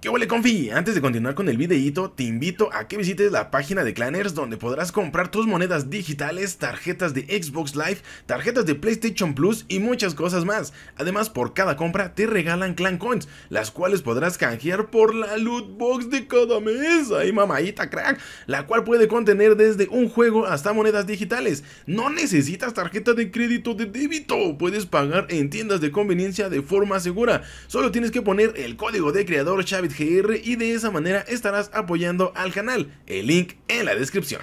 ¿Qué huele confi? Antes de continuar con el videíto, te invito a que visites la página de Claners donde podrás comprar tus monedas digitales, tarjetas de Xbox Live, tarjetas de PlayStation Plus y muchas cosas más. Además, por cada compra te regalan Clan Coins, las cuales podrás canjear por la loot box de cada mes. ¡Ay, mamadita crack! La cual puede contener desde un juego hasta monedas digitales. No necesitas tarjeta de crédito de débito, puedes pagar en tiendas de conveniencia de forma segura. Solo tienes que poner el código de creador Xavi y de esa manera estarás apoyando al canal. El link en la descripción.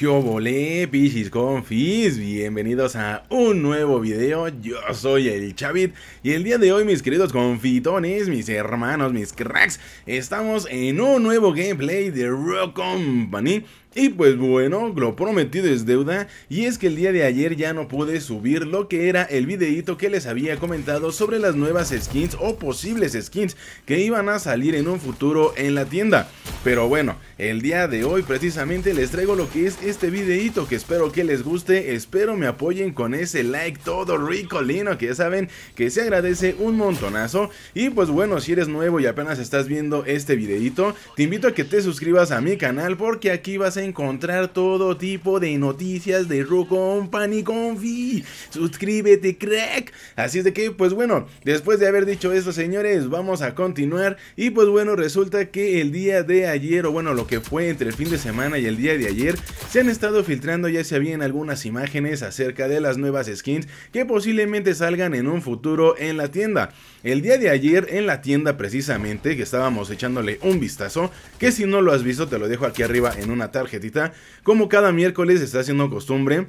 Yo volé, Pichis Confis? Bienvenidos a un nuevo video, yo soy el Chavit y el día de hoy mis queridos confitones, mis hermanos, mis cracks, estamos en un nuevo gameplay de Rock Company y pues bueno, lo prometido es deuda y es que el día de ayer ya no pude subir lo que era el videito que les había comentado sobre las nuevas skins o posibles skins que iban a salir en un futuro en la tienda. Pero bueno, el día de hoy precisamente les traigo lo que es este videito que espero que les guste, espero me apoyen con ese like todo rico lindo que ya saben que se agradece un montonazo y pues bueno, si eres nuevo y apenas estás viendo este videito, te invito a que te suscribas a mi canal porque aquí vas a encontrar todo tipo de noticias de Company Confi. Suscríbete, crack. Así es de que pues bueno, después de haber dicho esto, señores, vamos a continuar y pues bueno, resulta que el día de ayer, o bueno, lo que fue entre el fin de semana y el día de ayer, se han estado filtrando ya se habían algunas imágenes acerca de las nuevas skins que posiblemente salgan en un futuro en la tienda. El día de ayer en la tienda precisamente, que estábamos echándole un vistazo, que si no lo has visto te lo dejo aquí arriba en una tarjetita, como cada miércoles está haciendo costumbre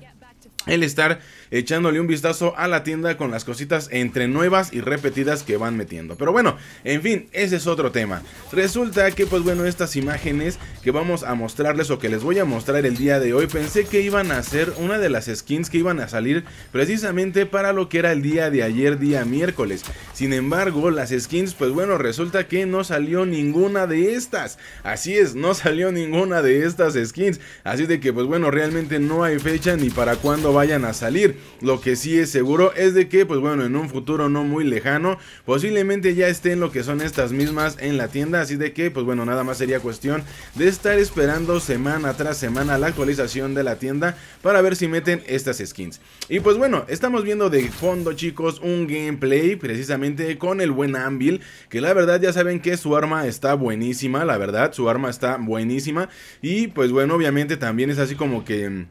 el estar echándole un vistazo a la tienda con las cositas entre nuevas y repetidas que van metiendo. Pero bueno, en fin, ese es otro tema. Resulta que pues bueno, estas imágenes que vamos a mostrarles o que les voy a mostrar el día de hoy, pensé que iban a ser una de las skins que iban a salir precisamente para lo que era el día de ayer, día miércoles. Sin embargo, las skins pues bueno, resulta que no salió ninguna de estas. Así es, no salió ninguna de estas skins. Así de que pues bueno, realmente no hay fecha ni para cuándo vayan a salir. Lo que sí es seguro es de que, pues bueno, en un futuro no muy lejano, posiblemente ya estén lo que son estas mismas en la tienda. Así de que, pues bueno, nada más sería cuestión de estar esperando semana tras semana la actualización de la tienda para ver si meten estas skins. Y pues bueno, estamos viendo de fondo, chicos, un gameplay precisamente con el buen Anvil, que la verdad ya saben que su arma está buenísima, la verdad, su arma está buenísima. Y pues bueno, obviamente también es así como que... Mm,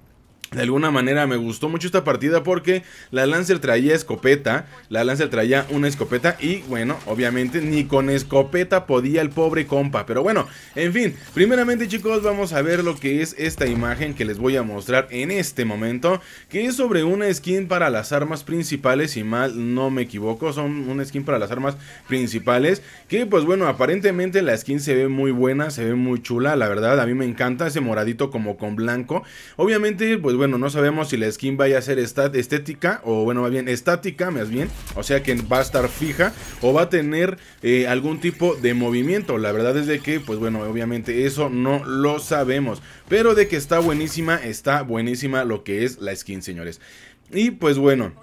de alguna manera me gustó mucho esta partida porque la Lancer traía escopeta, la Lancer traía una escopeta y bueno, obviamente ni con escopeta podía el pobre compa. Pero bueno, en fin, primeramente chicos vamos a ver lo que es esta imagen que les voy a mostrar en este momento, que es sobre una skin para las armas principales, si mal no me equivoco, son una skin para las armas principales, que pues bueno, aparentemente la skin se ve muy buena, se ve muy chula, la verdad, a mí me encanta ese moradito como con blanco. Obviamente, pues bueno, no sabemos si la skin vaya a ser estética o bueno, va bien estática, más bien. O sea que va a estar fija o va a tener eh, algún tipo de movimiento. La verdad es de que, pues bueno, obviamente eso no lo sabemos. Pero de que está buenísima, está buenísima lo que es la skin, señores. Y pues bueno.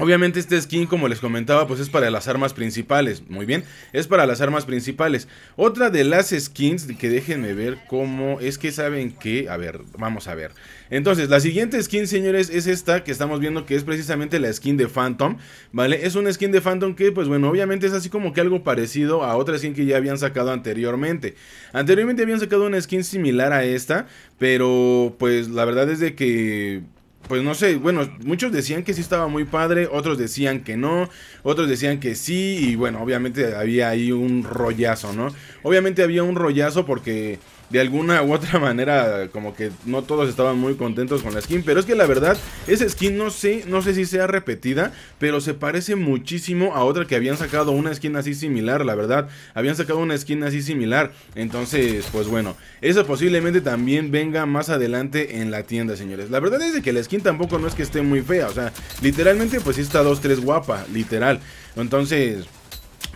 Obviamente este skin, como les comentaba, pues es para las armas principales. Muy bien, es para las armas principales. Otra de las skins, que déjenme ver cómo es que saben que... A ver, vamos a ver. Entonces, la siguiente skin, señores, es esta que estamos viendo que es precisamente la skin de Phantom, ¿vale? Es una skin de Phantom que, pues bueno, obviamente es así como que algo parecido a otra skin que ya habían sacado anteriormente. Anteriormente habían sacado una skin similar a esta, pero pues la verdad es de que pues no sé, bueno, muchos decían que sí estaba muy padre, otros decían que no, otros decían que sí, y bueno, obviamente había ahí un rollazo, ¿no? Obviamente había un rollazo porque de alguna u otra manera como que no todos estaban muy contentos con la skin, pero es que la verdad, esa skin no sé, no sé si sea repetida, pero se parece muchísimo a otra que habían sacado una skin así similar, la verdad, habían sacado una skin así similar, entonces pues bueno, eso posiblemente también venga más adelante en la tienda, señores. La verdad es que la skin tampoco no es que esté muy fea, o sea, literalmente pues sí está 2 3 guapa, literal. Entonces,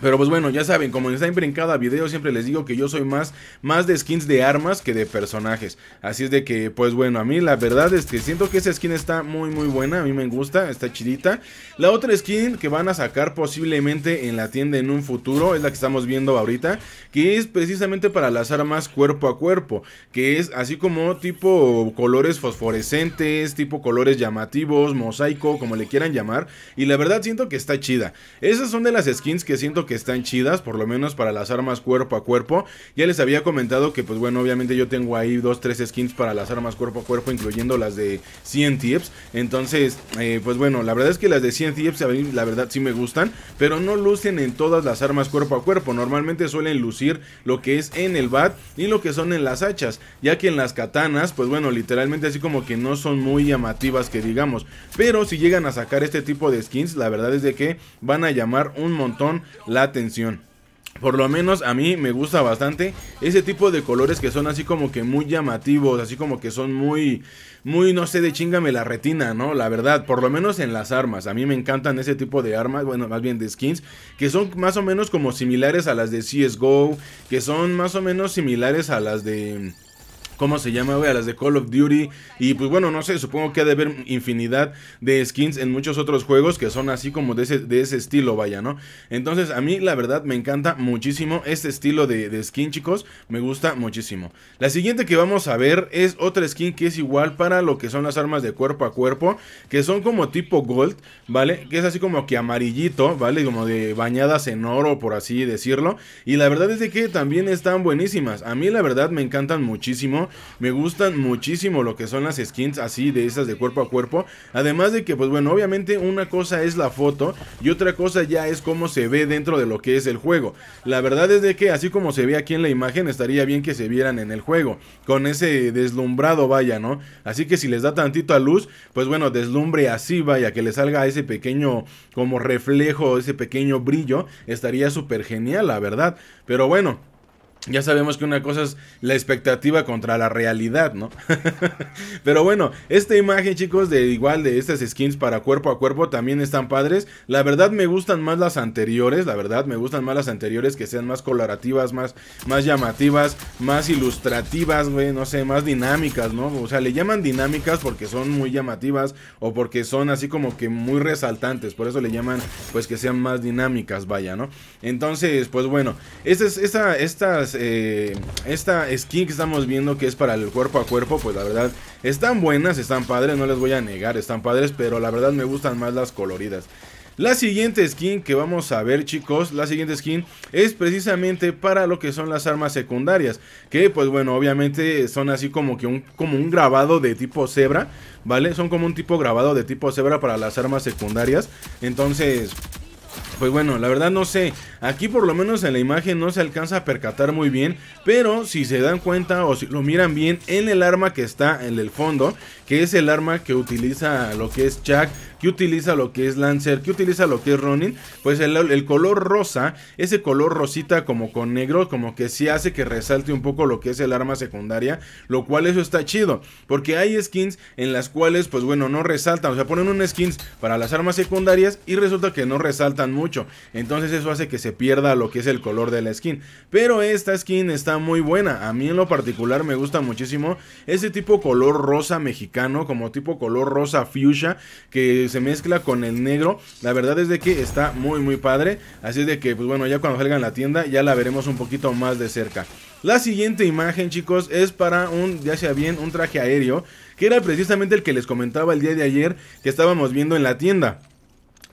pero pues bueno, ya saben, como está en cada video siempre les digo que yo soy más, más de skins de armas que de personajes. Así es de que, pues bueno, a mí la verdad es que siento que esa skin está muy muy buena, a mí me gusta, está chidita. La otra skin que van a sacar posiblemente en la tienda en un futuro es la que estamos viendo ahorita, que es precisamente para las armas cuerpo a cuerpo, que es así como tipo colores fosforescentes, tipo colores llamativos, mosaico, como le quieran llamar. Y la verdad siento que está chida. Esas son de las skins que siento que están chidas, por lo menos para las armas cuerpo a cuerpo. Ya les había comentado que, pues bueno, obviamente yo tengo ahí dos, tres skins para las armas cuerpo a cuerpo, incluyendo las de 100 tips. Entonces, eh, pues bueno, la verdad es que las de 100 tips, a mí la verdad sí me gustan, pero no lucen en todas las armas cuerpo a cuerpo. Normalmente suelen lucir lo que es en el bat y lo que son en las hachas, ya que en las katanas, pues bueno, literalmente así como que no son muy llamativas que digamos. Pero si llegan a sacar este tipo de skins, la verdad es de que van a llamar un montón la atención. Por lo menos a mí me gusta bastante ese tipo de colores que son así como que muy llamativos, así como que son muy, muy, no sé, de chingame la retina, ¿no? La verdad, por lo menos en las armas. A mí me encantan ese tipo de armas, bueno, más bien de skins, que son más o menos como similares a las de CSGO, que son más o menos similares a las de... ¿Cómo se llama, güey? A las de Call of Duty. Y pues bueno, no sé, supongo que ha de haber infinidad de skins en muchos otros juegos que son así como de ese, estilo, vaya, ¿no? Entonces, a mí la verdad me encanta muchísimo este estilo de, de skin, chicos. Me gusta muchísimo. La siguiente que vamos a ver es otra skin que es igual para lo que son las armas de cuerpo a cuerpo, que son como tipo gold, ¿vale? Que es así como que amarillito, ¿vale? Como de bañadas en oro, por así decirlo. Y la verdad es de que también están buenísimas. A mí la verdad me encantan muchísimo. Me gustan muchísimo lo que son las skins así de esas de cuerpo a cuerpo. Además de que, pues bueno, obviamente una cosa es la foto y otra cosa ya es cómo se ve dentro de lo que es el juego. La verdad es de que así como se ve aquí en la imagen, estaría bien que se vieran en el juego. Con ese deslumbrado, vaya, ¿no? Así que si les da tantito a luz, pues bueno, deslumbre así, vaya, que le salga ese pequeño como reflejo, ese pequeño brillo, estaría súper genial, la verdad. Pero bueno. Ya sabemos que una cosa es la expectativa contra la realidad, ¿no? Pero bueno, esta imagen, chicos, de igual de estas skins para cuerpo a cuerpo también están padres. La verdad me gustan más las anteriores, la verdad me gustan más las anteriores que sean más colorativas, más, más llamativas, más ilustrativas, güey, no sé, más dinámicas, ¿no? O sea, le llaman dinámicas porque son muy llamativas o porque son así como que muy resaltantes, por eso le llaman pues que sean más dinámicas, vaya, ¿no? Entonces, pues bueno, estas, esta, estas eh, esta skin que estamos viendo que es para el cuerpo a cuerpo, pues la verdad, están buenas, están padres, no les voy a negar, están padres, pero la verdad me gustan más las coloridas. La siguiente skin que vamos a ver chicos, la siguiente skin es precisamente para lo que son las armas secundarias, que pues bueno, obviamente son así como que un, como un grabado de tipo cebra, ¿vale? Son como un tipo grabado de tipo cebra para las armas secundarias, entonces... Pues bueno, la verdad no sé, aquí por lo menos en la imagen no se alcanza a percatar muy bien, pero si se dan cuenta o si lo miran bien en el arma que está en el fondo, que es el arma que utiliza lo que es Chuck, que utiliza lo que es Lancer, que utiliza lo que es Ronin, pues el, color rosa, ese color rosita como con negro, como que sí hace que resalte un poco lo que es el arma secundaria, lo cual eso está chido, porque hay skins en las cuales, pues bueno, no resaltan, o sea, ponen un skins para las armas secundarias y resulta que no resaltan mucho, entonces eso hace que se pierda lo que es el color de la skin, pero esta skin está muy buena, a mí en lo particular me gusta muchísimo ese tipo color rosa mexicano, como tipo color rosa fuchsia, que se mezcla con el negro. La verdad es de que está muy, muy padre. Así es de que, pues bueno, ya cuando salga en la tienda, ya la veremos un poquito más de cerca. La siguiente imagen, chicos, es para un, ya sea bien, un traje aéreo, que era precisamente el que les comentaba el día de ayer que estábamos viendo en la tienda.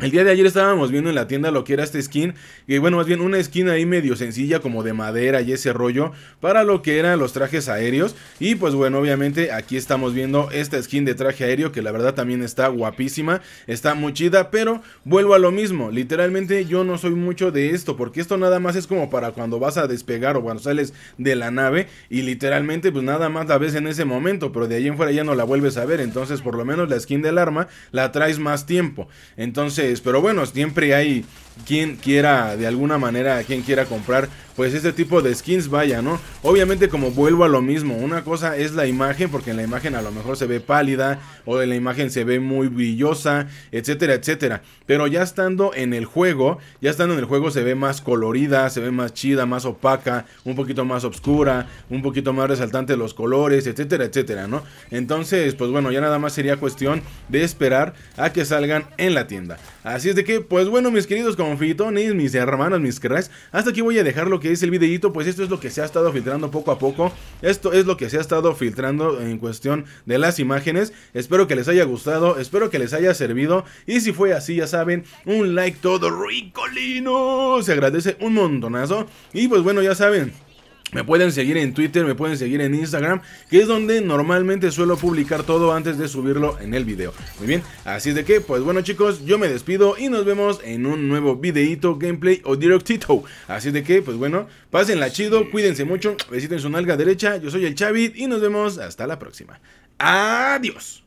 El día de ayer estábamos viendo en la tienda lo que era este skin. Y bueno, más bien una skin ahí medio sencilla, como de madera y ese rollo. Para lo que eran los trajes aéreos. Y pues bueno, obviamente aquí estamos viendo esta skin de traje aéreo. Que la verdad también está guapísima. Está muy chida. Pero vuelvo a lo mismo. Literalmente yo no soy mucho de esto. Porque esto nada más es como para cuando vas a despegar o cuando sales de la nave. Y literalmente, pues nada más la ves en ese momento. Pero de ahí en fuera ya no la vuelves a ver. Entonces, por lo menos la skin del arma la traes más tiempo. Entonces pero bueno, siempre hay quien quiera de alguna manera, quien quiera comprar pues este tipo de skins vaya, ¿no? Obviamente como vuelvo a lo mismo, una cosa es la imagen, porque en la imagen a lo mejor se ve pálida, o en la imagen se ve muy brillosa, etcétera, etcétera. Pero ya estando en el juego, ya estando en el juego se ve más colorida, se ve más chida, más opaca, un poquito más oscura, un poquito más resaltante los colores, etcétera, etcétera, ¿no? Entonces, pues bueno, ya nada más sería cuestión de esperar a que salgan en la tienda. Así es de que, pues bueno, mis queridos, como confitonis, mis hermanos, mis cracks. Hasta aquí voy a dejar lo que es el videito. pues esto es lo que se ha estado filtrando poco a poco. Esto es lo que se ha estado filtrando en cuestión de las imágenes. Espero que les haya gustado, espero que les haya servido. Y si fue así, ya saben, un like todo ricolino. Se agradece un montonazo. Y pues bueno, ya saben. Me pueden seguir en Twitter, me pueden seguir en Instagram, que es donde normalmente suelo publicar todo antes de subirlo en el video. Muy bien, así de que, pues bueno chicos, yo me despido y nos vemos en un nuevo videito, gameplay o directito. Así de que, pues bueno, pásenla chido, cuídense mucho, besiten su nalga derecha, yo soy el Chavit y nos vemos hasta la próxima. Adiós.